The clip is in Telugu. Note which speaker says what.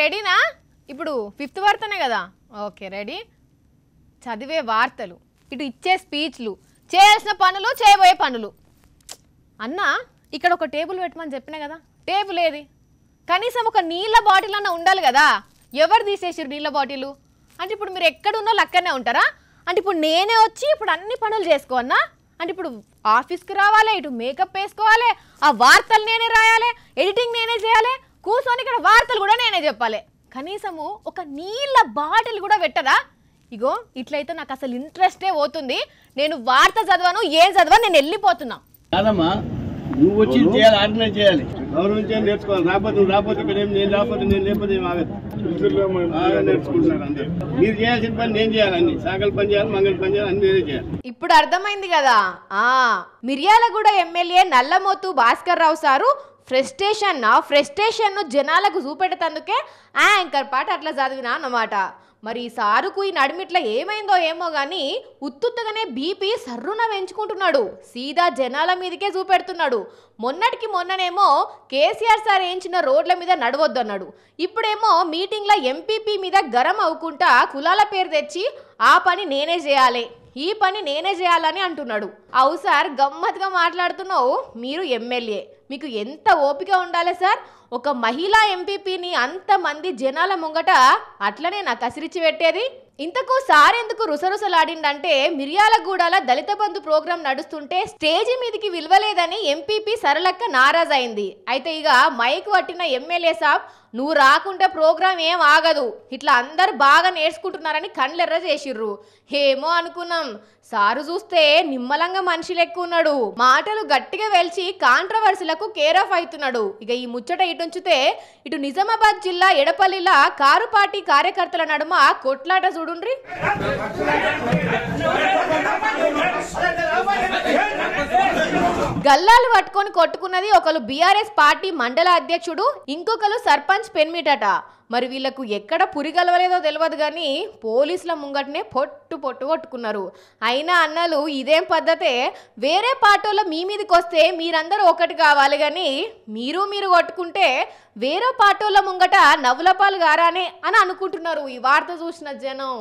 Speaker 1: రెడీనా ఇప్పుడు ఫిఫ్త్ వార్తనే కదా ఓకే రెడీ చదివే వార్తలు ఇటు ఇచ్చే స్పీచ్లు చేయాల్సిన పనులు చేయబోయే పనులు అన్న ఇక్కడ ఒక టేబుల్ పెట్టమని చెప్పినా కదా టేబుల్ ఏది కనీసం ఒక నీళ్ళ బాటిల్ అన్న ఉండాలి కదా ఎవరు తీసేసారు నీళ్ళ బాటిల్ అంటే ఇప్పుడు మీరు ఎక్కడున్నో లక్కనే ఉంటారా అంటే ఇప్పుడు నేనే వచ్చి ఇప్పుడు అన్ని పనులు చేసుకో అన్నా అంటే ఇప్పుడు ఆఫీస్కి రావాలి ఇటు మేకప్ వేసుకోవాలి ఆ వార్తలు నేనే రాయాలి ఎడిటింగ్ నేనే చేయాలి కూర్చొని ఇక్కడ వార్తలు కూడా నేనే చెప్పాలి కనీసము ఒక నీళ్ళ బాటిల్ కూడా పెట్టరా ఇగో ఇట్లయితే నాకు అసలు ఇంట్రెస్టే పోతుంది నేను వార్త చదవను ఏం చదవను నేను వెళ్ళిపోతున్నా కాదమ్మా నువ్వు వచ్చి చేయాలి ఆర్గనైజ్ చేయాలి గౌరవించే నేర్చుకోవాలి రాకపోతే నువ్వు రాకపోతే నేను రాకపోతే నేను లేకపోతే మీరు చేయాల్సిన పని నేను చేయాలండి సాగల పని ఇప్పుడు అర్థమైంది కదా మిర్యాలగూడ ఎమ్మెల్యే నల్లమోతు భాస్కర్ రావు సారు ఫ్రస్ట్రేషన్ నా ఫ్రస్ట్రేషన్ను జనాలకు చూపెట్టేందుకే యాంకర్ పాట అట్లా చదివినా అన్నమాట మరి సారుకు ఈ నడిమిట్ల ఏమైందో ఏమో కానీ ఉత్తుత్తగానే బీపీ సర్రున పెంచుకుంటున్నాడు సీదా జనాల మీదకే చూపెడుతున్నాడు మొన్నటికి మొన్ననేమో కేసీఆర్ సార్ వేయించిన రోడ్ల మీద నడవద్దన్నాడు ఇప్పుడేమో మీటింగ్ల ఎంపీపీ మీద గరం అవ్వకుండా కులాల పేరు తెచ్చి ఆ పని నేనే చేయాలి ఈ పని నేనే చేయాలని అంటున్నాడు అవు సార్ గమ్మత్గా మాట్లాడుతున్నావు మీరు ఎమ్మెల్యే మీకు ఎంత ఓపిక ఉండాలి సార్ ఒక మహిళా ఎంపీపీని అంతమంది జనాల ముంగట అట్లనే నా అసిరిచి పెట్టేది ఇంతకు సార్ ఎందుకు రుసరుసలాడిందంటే మిర్యాలగూడల దళిత బంధు ప్రోగ్రాం నడుస్తుంటే స్టేజి మీదికి విలువలేదని ఎంపీపీ సరళక్క నారాజ్ అయింది అయితే ఇక మైక్ పట్టిన ఎమ్మెల్యే సాబ్ నువ్వు రాకుంటే ప్రోగ్రాం ఏం ఆగదు ఇట్లా అందరు బాగా నేర్చుకుంటున్నారని కండ్లెర్ర చేసిర్రు ఏమో అనుకున్నాం సారు చూస్తే నిమ్మలంగా మనిషి ఉన్నాడు మాటలు గట్టిగా వెలిచి కాంట్రవర్సీలకు కేర్ ఆఫ్ అవుతున్నాడు ఇక ఈ ముచ్చట ఇటుంచితే ఇటు నిజామాబాద్ జిల్లా ఎడపల్లిలా కారు పార్టీ కార్యకర్తల నడుమ కొట్లాట చూడుండ్రి గల్లాలు పట్టుకొని కొట్టుకున్నది ఒకరు బీఆర్ఎస్ పార్టీ మండల అధ్యక్షుడు ఇంకొకరు సర్పంచ్ పెన్మిటట మరి వీళ్లకు ఎక్కడ పురిగలవలేదో తెలియదు కానీ పోలీసుల ముంగటనే పొట్టు పొట్టు కొట్టుకున్నారు అయినా అన్నలు ఇదేం పద్ధతే వేరే పార్టీలో మీ మీదకి వస్తే మీరందరూ ఒకటి కావాలి కానీ మీరు మీరు కొట్టుకుంటే వేరే పార్టీల ముంగట నవ్వులపాలు గారానే అని అనుకుంటున్నారు ఈ వార్త చూసిన జనం